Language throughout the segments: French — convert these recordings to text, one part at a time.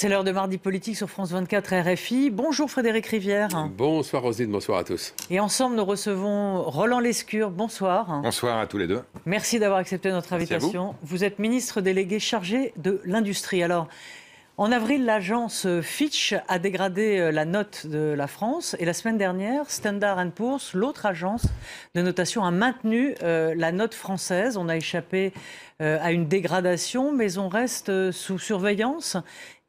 C'est l'heure de mardi politique sur France 24 RFI. Bonjour Frédéric Rivière. Bonsoir Rosine, bonsoir à tous. Et ensemble, nous recevons Roland Lescure. Bonsoir. Bonsoir à tous les deux. Merci d'avoir accepté notre invitation. Vous. vous. êtes ministre délégué chargé de l'industrie. Alors, en avril, l'agence Fitch a dégradé euh, la note de la France et la semaine dernière, Standard Poor's, l'autre agence de notation, a maintenu euh, la note française. On a échappé euh, à une dégradation, mais on reste sous surveillance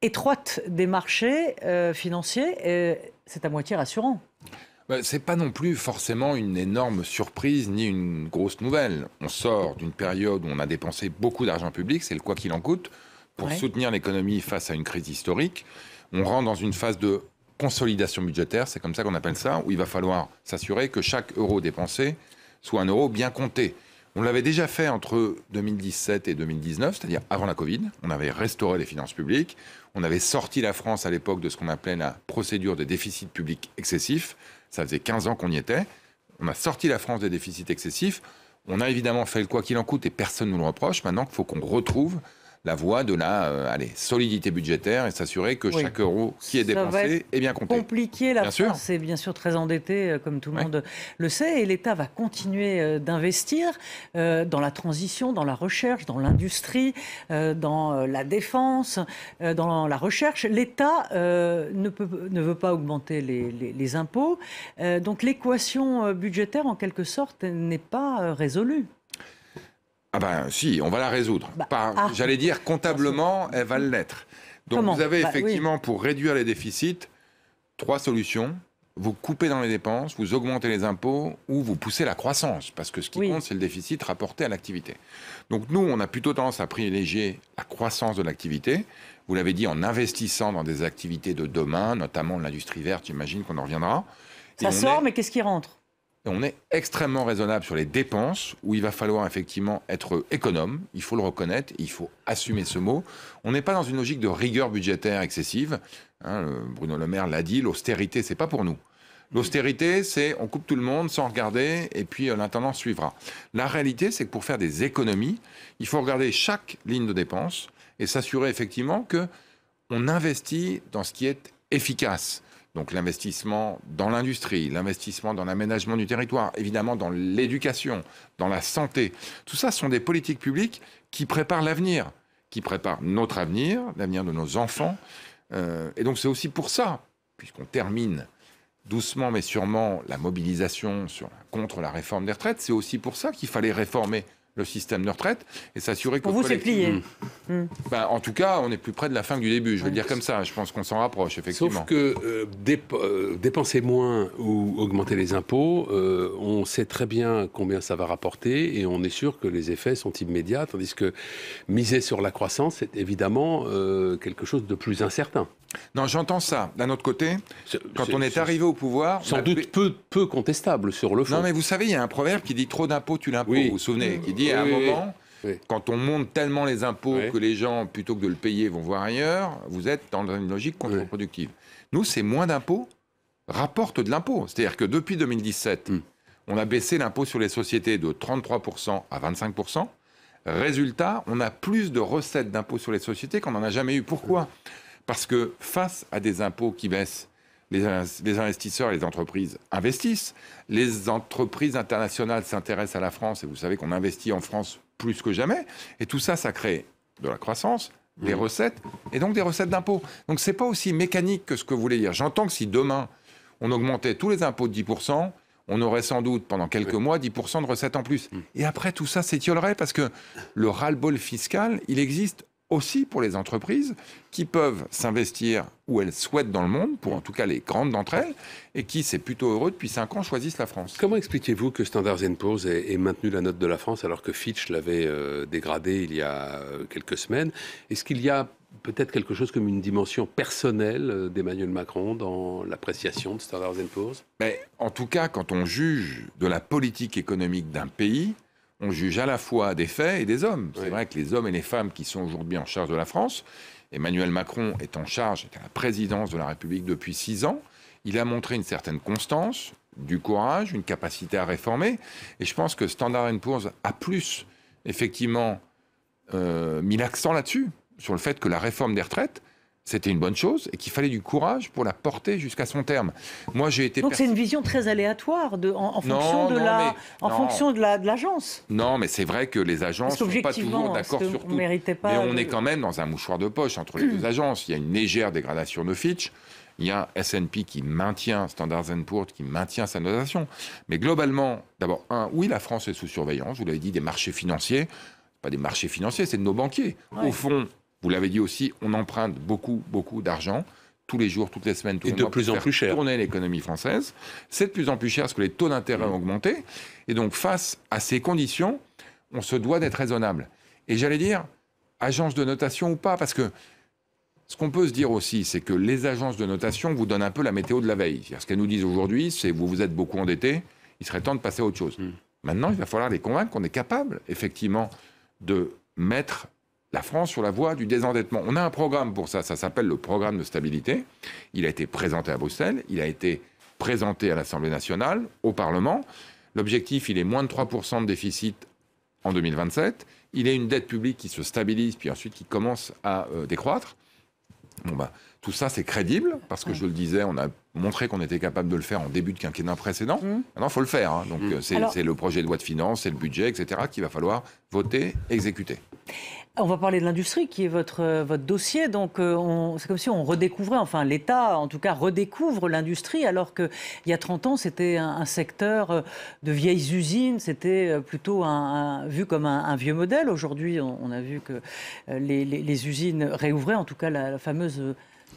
étroite des marchés financiers. Et c'est à moitié rassurant. Bah, c'est pas non plus forcément une énorme surprise ni une grosse nouvelle. On sort d'une période où on a dépensé beaucoup d'argent public, c'est le quoi qu'il en coûte pour soutenir l'économie face à une crise historique. On rentre dans une phase de consolidation budgétaire, c'est comme ça qu'on appelle ça, où il va falloir s'assurer que chaque euro dépensé soit un euro bien compté. On l'avait déjà fait entre 2017 et 2019, c'est-à-dire avant la Covid. On avait restauré les finances publiques. On avait sorti la France à l'époque de ce qu'on appelait la procédure des déficits publics excessifs, Ça faisait 15 ans qu'on y était. On a sorti la France des déficits excessifs. On a évidemment fait le quoi qu'il en coûte et personne ne nous le reproche. Maintenant, il faut qu'on retrouve la voie de la euh, solidité budgétaire et s'assurer que chaque euro qui est dépensé est bien compté. Compliqué, la bien sûr. est bien sûr très endettée, euh, comme tout le monde le sait, et l'État va continuer euh, d'investir dans la transition, dans la recherche, dans l'industrie, dans la défense, dans la recherche. L'État ne, veut pas augmenter les impôts. donc l'équation budgétaire, en quelque sorte, n'est pas résolue. Ah ben si, on va la résoudre. Bah, ah. J'allais dire comptablement, elle va l'être. Donc vous bah avez effectivement pour réduire les déficits trois solutions. Vous coupez dans les dépenses, vous augmentez les impôts ou vous poussez la croissance, parce que ce qui compte, c'est le déficit rapporté à l'activité. Donc nous, on a plutôt tendance à privilégier la croissance de l'activité, vous l'avez dit, en investissant dans des activités de demain, notamment l'industrie verte, j'imagine qu'on en reviendra. Ça sort, mais qu'est-ce qui rentre on est extrêmement raisonnable sur les dépenses, où il va falloir effectivement être économe, il faut le reconnaître, il faut assumer ce mot. On n'est pas dans une logique de rigueur budgétaire excessive. Hein, Bruno Le Maire l'a dit, l'austérité, c'est pas pour nous. L'austérité, c'est on coupe tout le monde sans regarder et puis euh, l'intendance suivra. La réalité, c'est que pour faire des économies, il faut regarder chaque ligne de dépenses et s'assurer effectivement que investit dans ce qui est efficace. Donc l'investissement dans l'industrie, l'investissement dans l'aménagement du territoire, évidemment dans l'éducation, dans la santé. Tout ça sont des politiques publiques qui préparent l'avenir, qui préparent notre avenir, l'avenir de nos enfants. Euh, et donc c'est aussi pour ça, puisqu'on termine doucement mais sûrement la mobilisation contre la réforme des retraites, c'est aussi pour ça qu'il fallait réformer le système de retraite et s'assurer que... Pour vous, c'est plié. Mmh. Mmh. Mmh. Ben, en tout cas, on est plus près de la fin que du début, je veux dire comme ça. Je pense qu'on s'en rapproche, effectivement. Sauf que euh, euh, dépenser moins ou augmenter les impôts, euh, on sait très bien combien ça va rapporter et on est sûr que les effets sont immédiats, tandis que miser sur la croissance, c'est évidemment quelque chose de plus incertain. Non, j'entends ça. D'un autre côté, quand on est, arrivé au pouvoir... Sans doute peu, peu contestable sur le fond. Non, mais vous savez, il y a un proverbe qui dit « trop d'impôts, tu l'impôt Vous vous souvenez Qui dit à un moment, quand on monte tellement les impôts que les gens, plutôt que de le payer, vont voir ailleurs, vous êtes dans une logique contre-productive. Nous, c'est moins d'impôts rapporte de l'impôt. C'est-à-dire que depuis 2017, hmm. on a baissé l'impôt sur les sociétés de 33% à 25%. Résultat, on a plus de recettes d'impôts sur les sociétés qu'on n'en a jamais eu. Pourquoi hmm. Parce que face à des impôts qui baissent, les, investisseurs et les entreprises investissent. Les entreprises internationales s'intéressent à la France et vous savez qu'on investit en France plus que jamais. Et tout ça, ça crée de la croissance, des recettes et donc des recettes d'impôts. Donc c'est pas aussi mécanique que ce que vous voulez dire. J'entends que si demain on augmentait tous les impôts de 10%, on aurait sans doute pendant quelques mois 10% de recettes en plus. Mm. Et après, tout ça s'étiolerait parce que le ras-le-bol fiscal, il existe aussi pour les entreprises qui peuvent s'investir où elles souhaitent dans le monde, pour en tout cas les grandes d'entre elles, et qui, c'est plutôt heureux, depuis 5 ans, choisissent la France. Comment expliquez-vous que Standard Poor's ait, maintenu la note de la France alors que Fitch l'avait euh, dégradée il y a euh, quelques semaines Est-ce qu'il y a peut-être quelque chose comme une dimension personnelle euh, d'Emmanuel Macron dans l'appréciation de Standard Poor's Mais ben, En tout cas, quand on juge de la politique économique d'un pays, on juge à la fois des faits et des hommes. C'est vrai que les hommes et les femmes qui sont aujourd'hui en charge de la France, Emmanuel Macron est en charge, est à la présidence de la République depuis six ans, il a montré une certaine constance, du courage, une capacité à réformer. Et je pense que Standard Poor's a plus, effectivement, euh, mis l'accent là-dessus, sur le fait que la réforme des retraites, c'était une bonne chose et qu'il fallait du courage pour la porter jusqu'à son terme. Moi, j'ai été. Donc c'est une vision très aléatoire en, fonction de la, en fonction de la de l'agence. Non, mais c'est vrai que les agences ne sont pas toujours d'accord sur tout. mais on est quand même dans un mouchoir de poche entre les deux agences. Il y a une légère dégradation de Fitch. Il y a S&P qui maintient Standard Poor's qui maintient sa notation. Mais globalement, d'abord oui, la France est sous surveillance. Vous l'avez dit, des marchés financiers. Pas des marchés financiers, c'est de nos banquiers. Au fond, vous l'avez dit aussi, on emprunte beaucoup, beaucoup d'argent tous les jours, toutes les semaines, tous et les de plus pour en plus cher. tourner l'économie française. C'est de plus en plus cher parce que les taux d'intérêt ont augmenté. Et donc, face à ces conditions, on se doit d'être raisonnable. Et j'allais dire, agence de notation ou pas, parce que ce qu'on peut se dire aussi, c'est que les agences de notation vous donnent un peu la météo de la veille. Ce qu'elles nous disent aujourd'hui, c'est vous vous êtes beaucoup endetté, il serait temps de passer à autre chose. Hmm. Maintenant, il va falloir les convaincre qu'on est capable, effectivement, de mettre la France sur la voie du désendettement. On a un programme pour ça, ça s'appelle le programme de stabilité. Il a été présenté à Bruxelles, il a été présenté à l'Assemblée nationale, au Parlement. L'objectif, il est moins de 3% de déficit en 2027. Il est une dette publique qui se stabilise, puis ensuite qui commence à euh, décroître. Bon bah, tout ça, c'est crédible, parce que je le disais, on a montré qu'on était capable de le faire en début de quinquennat précédent. Mmh. Maintenant, il faut le faire. Hein. Donc, mmh. euh, c'est le projet de loi de finances, c'est le budget, etc., qu'il va falloir voter, exécuter. On va parler de l'industrie qui est votre, euh, votre dossier. Donc, euh, c'est comme si on redécouvrait, enfin, l'État, en tout cas, redécouvre l'industrie, alors qu'il y a 30 ans, c'était un, secteur de vieilles usines, c'était plutôt un, vu comme un, vieux modèle. Aujourd'hui, on, a vu que les, usines réouvraient, en tout cas, la fameuse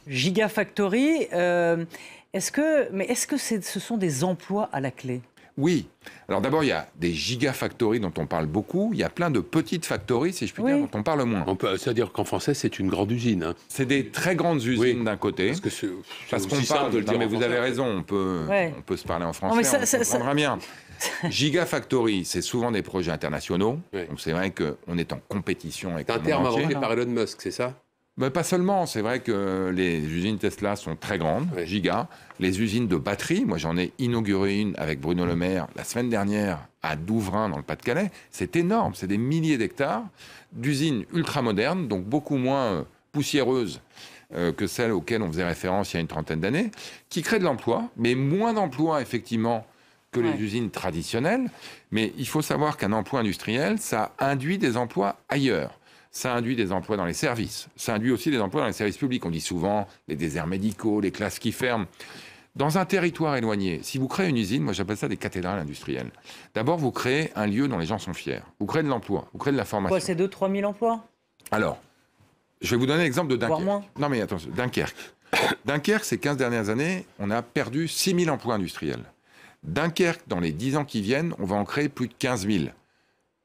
Gigafactory, euh, est-ce que, mais est-ce que c'est ce sont des emplois à la clé oui. Alors d'abord, il y a des gigafactories dont on parle beaucoup. Il y a plein de petites factories, si je puis dire, dont on parle moins. On peut dire qu'en français, c'est une grande usine. Hein. C'est des très grandes usines d'un côté. Parce qu'on parle de le dire. mais vous avez raison. On peut, on peut se parler en français. mais ça, on ça, bien. Gigafactory, c'est souvent des projets internationaux. Donc c'est vrai qu'on est en compétition avec. C'est un terme par Elon Musk, c'est ça mais bah, pas seulement, c'est vrai que les usines Tesla sont très grandes, les giga. Les usines de batterie, moi j'en ai inauguré une avec Bruno Le Maire la semaine dernière à Douvrin dans le Pas-de-Calais. C'est énorme, c'est des milliers d'hectares d'usines ultra-modernes, donc beaucoup moins euh, poussiéreuses euh, que celles auxquelles on faisait référence il y a une trentaine d'années, qui créent de l'emploi, mais moins d'emplois effectivement que les usines traditionnelles. Mais il faut savoir qu'un emploi industriel, ça induit des emplois ailleurs ça induit des emplois dans les services, ça induit aussi des emplois dans les services publics. On dit souvent les déserts médicaux, les classes qui ferment. Dans un territoire éloigné, si vous créez une usine, moi j'appelle ça des cathédrales industrielles. D'abord, vous créez un lieu dont les gens sont fiers. Vous créez de l'emploi, vous créez de la formation. Quoi, c'est 2-3 000 emplois Alors, je vais vous donner l'exemple de Dunkerque. Moins. Non mais attention, Dunkerque. Dunkerque, ces 15 dernières années, on a perdu 6 000 emplois industriels. Dunkerque, dans les 10 ans qui viennent, on va en créer plus de 15 000.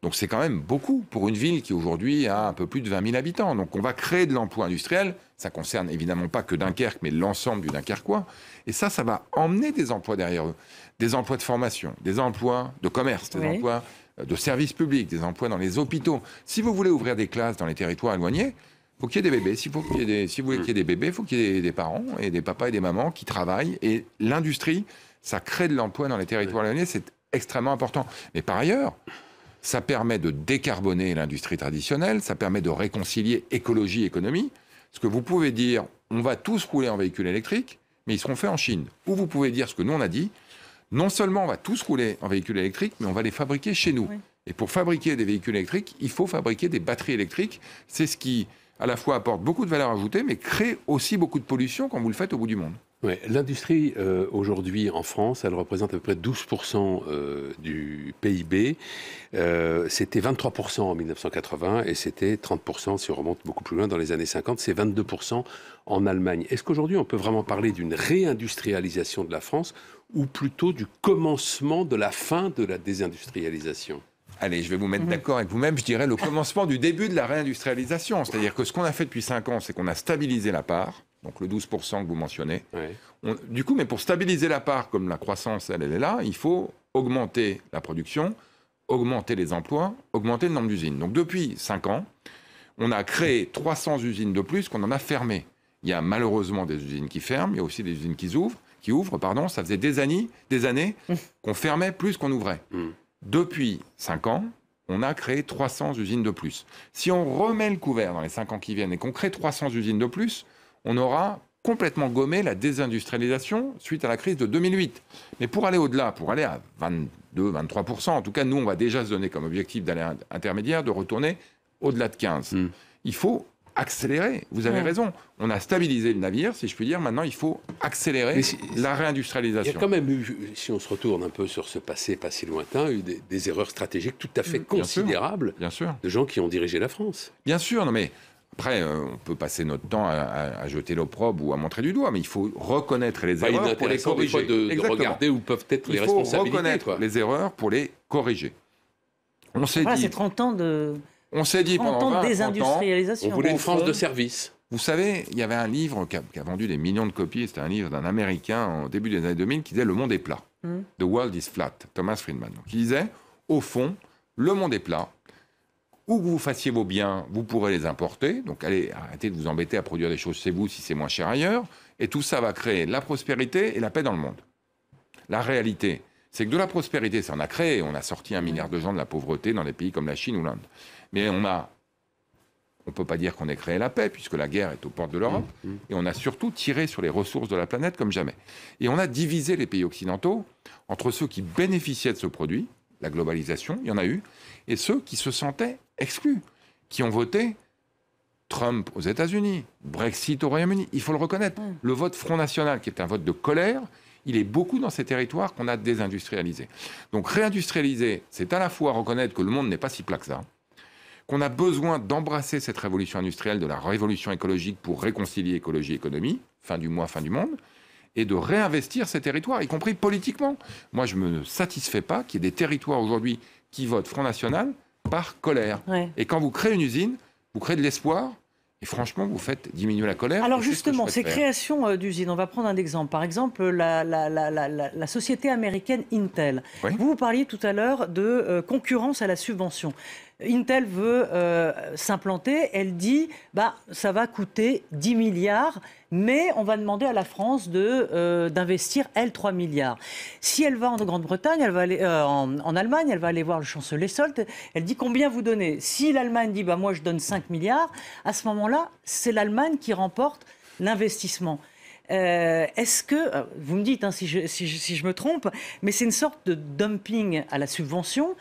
Donc c'est quand même beaucoup pour une ville qui aujourd'hui a un peu plus de 20 000 habitants. Donc on va créer de l'emploi industriel. Ça concerne évidemment pas que Dunkerque, mais l'ensemble du Dunkerquois. Et ça, ça va emmener des emplois derrière eux. Des emplois de formation, des emplois de commerce, des emplois euh, de services publics, des emplois dans les hôpitaux. Si vous voulez ouvrir des classes dans les territoires éloignés, faut qu'il y ait des bébés. Si, vous voulez qu'il y ait des bébés, faut qu'il y ait des parents et des papas et des mamans qui travaillent. Et l'industrie, ça crée de l'emploi dans les territoires éloignés. C'est extrêmement important. Mais par ailleurs, ça permet de décarboner l'industrie traditionnelle, ça permet de réconcilier écologie et économie. Ce que vous pouvez dire, on va tous rouler en véhicule électrique, mais ils seront faits en Chine. Ou vous pouvez dire ce que nous on a dit, non seulement on va tous rouler en véhicule électrique, mais on va les fabriquer chez nous. Et pour fabriquer des véhicules électriques, il faut fabriquer des batteries électriques. C'est ce qui, à la fois, apporte beaucoup de valeur ajoutée, mais crée aussi beaucoup de pollution quand vous le faites au bout du monde. L'industrie euh, aujourd'hui en France, elle représente à peu près 12% euh, du PIB. Euh, c'était 23% en 1980 et c'était 30% si on remonte beaucoup plus loin dans les années 50, c'est 22% en Allemagne. Est-ce qu'aujourd'hui on peut vraiment parler d'une réindustrialisation de la France ou plutôt du commencement de la fin de la désindustrialisation Allez, je vais vous mettre mhm. d'accord avec vous-même, je dirais le commencement du début de la réindustrialisation. C'est-à-dire que ce qu'on a fait depuis 5 ans, c'est qu'on a stabilisé la part donc le 12% que vous mentionnez. du coup, mais pour stabiliser la part, comme la croissance, elle, est là, il faut augmenter la production, augmenter les emplois, augmenter le nombre d'usines. Donc depuis 5 ans, on a créé 300 usines de plus qu'on en a fermées. Il y a malheureusement des usines qui ferment, il y a aussi des usines qui ouvrent, qui ouvrent pardon, ça faisait des années, des années qu'on fermait plus qu'on ouvrait. Mm. Depuis 5 ans, on a créé 300 usines de plus. Si on remet le couvert dans les 5 ans qui viennent et qu'on crée 300 usines de plus, on aura complètement gommé la désindustrialisation suite à la crise de 2008. Mais pour aller au-delà, pour aller à 22-23%, en tout cas, nous, on va déjà se donner comme objectif d'aller intermédiaire, de retourner au-delà de 15. Mm. Il faut accélérer. Vous avez mm. raison. On a stabilisé le navire, si je puis dire. Maintenant, il faut accélérer la réindustrialisation. Il y a quand même eu, si on se retourne un peu sur ce passé pas si lointain, eu des, erreurs stratégiques tout à fait mm, considérables de gens qui ont dirigé la France. Bien sûr, non mais après, euh, on peut passer notre temps à, jeter l'opprobre ou à montrer du doigt, mais il faut reconnaître les erreurs pour les corriger. regarder où peuvent être les reconnaître les erreurs pour les corriger. On s'est dit. C'est 30 ans de. On désindustrialisation. on voulait une France de service. Vous savez, il y avait un livre qui a, vendu des millions de copies. C'était un livre d'un Américain au début des années 2000 qui disait Le monde est plat. Hmm. The world is flat. Thomas Friedman. il disait Au fond, le monde est plat où que vous fassiez vos biens, vous pourrez les importer. Donc allez, arrêtez de vous embêter à produire des choses chez vous si c'est moins cher ailleurs. Et tout ça va créer la prospérité et la paix dans le monde. La réalité, c'est que de la prospérité, ça en a créé. On a sorti un milliard de gens de la pauvreté dans des pays comme la Chine ou l'Inde. Mais on a, on peut pas dire qu'on ait créé la paix puisque la guerre est aux portes de l'Europe. Mmh, mmh. Et on a surtout tiré sur les ressources de la planète comme jamais. Et on a divisé les pays occidentaux entre ceux qui bénéficiaient de ce produit la globalisation, il y en a eu, et ceux qui se sentaient exclus, qui ont voté Trump aux États-Unis, Brexit au Royaume-Uni. Il faut le reconnaître. Mm. Le vote Front National, qui est un vote de colère, il est beaucoup dans ces territoires qu'on a désindustrialisés. Donc réindustrialiser, c'est à la fois reconnaître que le monde n'est pas si plat que ça, qu'on a besoin d'embrasser cette révolution industrielle, de la révolution écologique pour réconcilier écologie et économie, fin du mois, fin du monde, et de réinvestir ces territoires, y compris politiquement. Moi, je ne me satisfais pas qu'il y ait des territoires aujourd'hui qui votent Front National par colère. Et quand vous créez une usine, vous créez de l'espoir, et franchement, vous faites diminuer la colère. Alors justement, ces créations euh, d'usines, on va prendre un exemple. Par exemple, la, société américaine Intel. Vous, vous parliez tout à l'heure de euh, concurrence à la subvention. Intel veut euh, s'implanter, elle dit bah ça va coûter 10 milliards, mais on va demander à la France de euh, d'investir elle 3 milliards. Si elle va en Grande-Bretagne, elle va aller euh, en, Allemagne, elle va aller voir le chancelier Solt, elle dit combien vous donnez. Si l'Allemagne dit bah moi je donne 5 milliards, à ce moment-là, c'est l'Allemagne qui remporte l'investissement. Est-ce que, vous me dites hein, si, je, me trompe, mais c'est une sorte de dumping à la subvention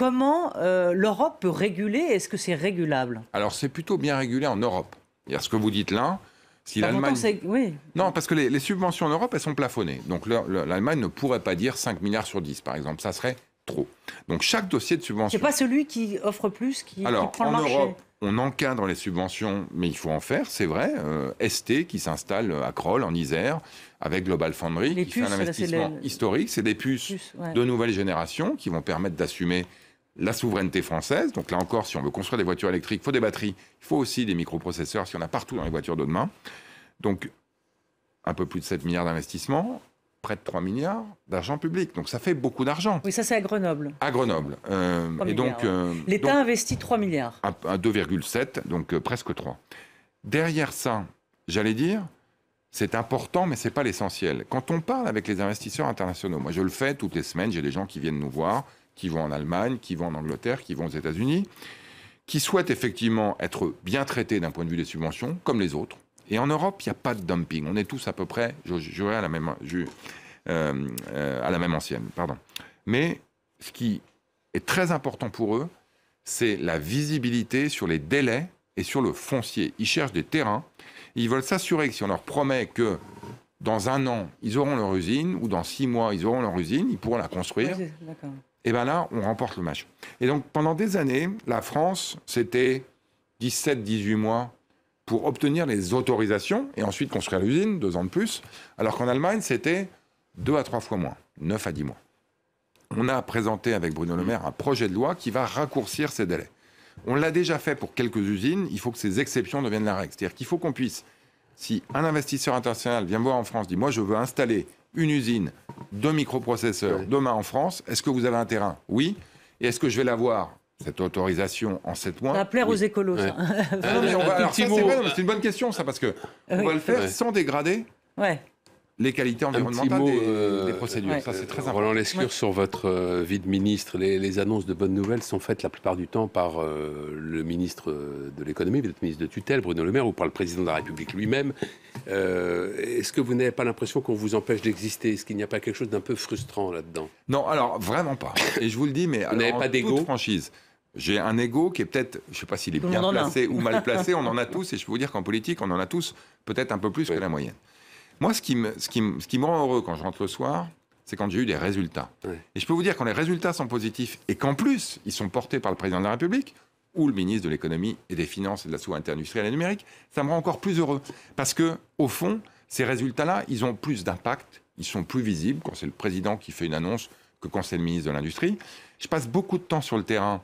Comment euh, l'Europe peut réguler Est-ce que c'est régulable Alors c'est plutôt bien régulé en Europe. Ce que vous dites là, si l'Allemagne... Oui. Non, parce que les, subventions en Europe, elles sont plafonnées. Donc l'Allemagne ne pourrait pas dire 5 milliards sur 10, par exemple. Ça serait trop. Donc chaque dossier de subvention... C'est pas celui qui offre plus, qui, Alors, prend en le marché Europe, on encadre les subventions, mais il faut en faire, c'est vrai. Euh, ST qui s'installe à Kroll, en Isère, avec Global Foundry, qui fait un investissement historique. C'est des puces, de nouvelle génération qui vont permettre d'assumer la souveraineté française. Donc là encore, si on veut construire des voitures électriques, il faut des batteries, il faut aussi des microprocesseurs, si on a partout dans les voitures de demain. Donc un peu plus de 7 milliards d'investissements, près de 3 milliards d'argent public. Donc ça fait beaucoup d'argent. Oui, ça c'est à Grenoble. À Grenoble. Euh, et donc euh, l'État investit 3 milliards. À, 2,7, donc euh, presque 3. Derrière ça, j'allais dire, c'est important, mais ce n'est pas l'essentiel. Quand on parle avec les investisseurs internationaux, moi je le fais toutes les semaines, j'ai des gens qui viennent nous voir, qui vont en Allemagne, qui vont en Angleterre, qui vont aux États-Unis, qui souhaitent effectivement être bien traités d'un point de vue des subventions, comme les autres. Et en Europe, il n'y a pas de dumping. On est tous à peu près, je, je à la même, euh, euh, à la même ancienne. Pardon. Mais ce qui est très important pour eux, c'est la visibilité sur les délais et sur le foncier. Ils cherchent des terrains. ils veulent s'assurer que si on leur promet que dans un an, ils auront leur usine, ou dans six mois, ils auront leur usine, ils pourront la construire. Oui, et eh bien là, on remporte le match. Et donc, pendant des années, la France, c'était 17-18 mois pour obtenir les autorisations et ensuite construire l'usine, deux ans de plus, alors qu'en Allemagne, c'était deux à trois fois moins, 9 à 10 mois. On a présenté avec Bruno Le Maire un projet de loi qui va raccourcir ces délais. On l'a déjà fait pour quelques usines, il faut que ces exceptions deviennent la règle. C'est-à-dire qu'il faut qu'on puisse, si un investisseur international vient voir en France, dit moi je veux installer une usine de microprocesseurs demain en France, est-ce que vous avez un terrain Oui. Et est-ce que je vais l'avoir cette autorisation en sept mois. Ça va plaire aux écolos. Euh, c'est, c'est une bonne question, ça, parce que on va le faire sans dégrader. Ouais les qualités environnementales euh, des, procédures. Ça, c'est très important. Roland Lescure, sur votre euh, vie de ministre, les, annonces de bonnes nouvelles sont faites la plupart du temps par euh, le ministre de l'économie, le ministre de tutelle, Bruno Le Maire, ou par le président de la République lui-même. Est-ce que vous n'avez pas l'impression qu'on vous empêche d'exister Est-ce qu'il n'y a pas quelque chose d'un peu frustrant là-dedans Non, alors vraiment pas. Et je vous le dis, mais vous n'avez pas d'ego. Franchise. J'ai un ego qui est peut-être, je ne sais pas s'il est bien placé ou mal placé, on en a tous, et je peux vous dire qu'en politique, on en a tous peut-être un peu plus que la moyenne. Moi, ce qui, me, ce, ce qui me rend heureux quand je rentre le soir, c'est quand j'ai eu des résultats. Et je peux vous dire, quand les résultats sont positifs et qu'en plus, ils sont portés par le président de la République ou le ministre de l'économie et des finances et de la souveraineté industrielle et numérique, ça me rend encore plus heureux. Parce que, au fond, ces résultats-là, ils ont plus d'impact, ils sont plus visibles quand c'est le président qui fait une annonce que quand c'est le ministre de l'Industrie. Je passe beaucoup de temps sur le terrain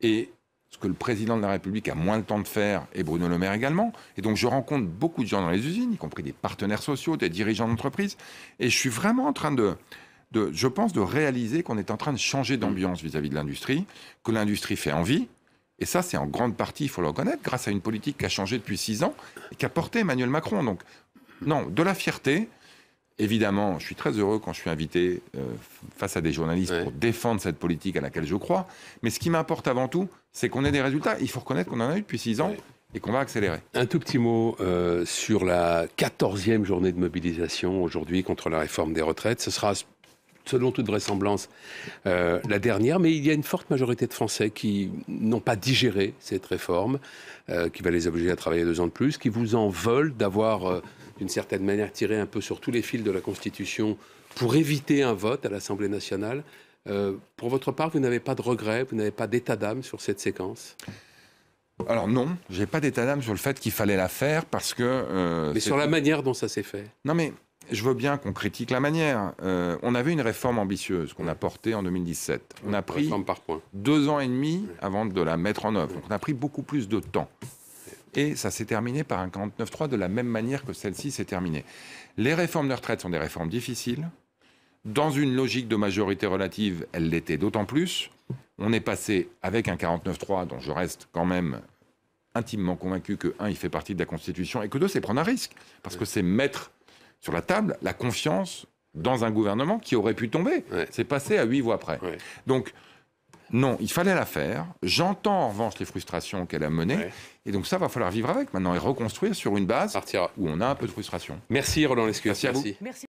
et ce que le président de la République a moins le temps de faire, et Bruno Le Maire également. Et donc je rencontre beaucoup de gens dans les usines, y compris des partenaires sociaux, des dirigeants d'entreprise, et je suis vraiment en train de, je pense, de réaliser qu'on est en train de changer d'ambiance mm. vis-à-vis de l'industrie, que l'industrie fait envie. Et ça, c'est en grande partie, il faut le reconnaître, grâce à une politique qui a changé depuis six ans et qui a porté Emmanuel Macron. Donc, non, de la fierté, Évidemment, je suis très heureux quand je suis invité euh, face à des journalistes pour défendre cette politique à laquelle je crois. Mais ce qui m'importe avant tout, c'est qu'on ait des résultats. Il faut reconnaître qu'on en a eu depuis six ans. et qu'on va accélérer. Un tout petit mot euh, sur la 14e journée de mobilisation aujourd'hui contre la réforme des retraites. Ce sera, selon toute vraisemblance, euh, la dernière, mais il y a une forte majorité de Français qui n'ont pas digéré cette réforme, qui va les obliger à travailler deux ans de plus, qui vous en veulent d'avoir d'une certaine manière, tirer un peu sur tous les fils de la Constitution pour éviter un vote à l'Assemblée nationale. Euh, pour votre part, vous n'avez pas de regrets, vous n'avez pas d'état d'âme sur cette séquence alors non, j'ai pas d'état d'âme sur le fait qu'il fallait la faire parce que. Euh, mais sur la manière dont ça s'est fait. Non mais je veux bien qu'on critique la manière. Euh, on avait une réforme ambitieuse qu'on a portée en 2017. On a pris par deux ans et demi avant de la mettre en œuvre. Donc on a pris beaucoup plus de temps et ça s'est terminé par un 49-3 de la même manière que celle-ci s'est terminée. Les réformes de retraite sont des réformes difficiles. Dans une logique de majorité relative, elles l'étaient d'autant plus. On est passé avec un 49-3 dont je reste quand même intimement convaincu que, un, il fait partie de la Constitution et que, deux, c'est prendre un risque. Parce que c'est mettre sur la table la confiance dans un gouvernement qui aurait pu tomber. C'est passé à huit voix près. Donc, non, il fallait la faire. J'entends en revanche les frustrations qu'elle a menées. Et donc ça, va falloir vivre avec maintenant et reconstruire sur une base où on a un peu de frustration. Merci Roland Lescure. Merci Merci.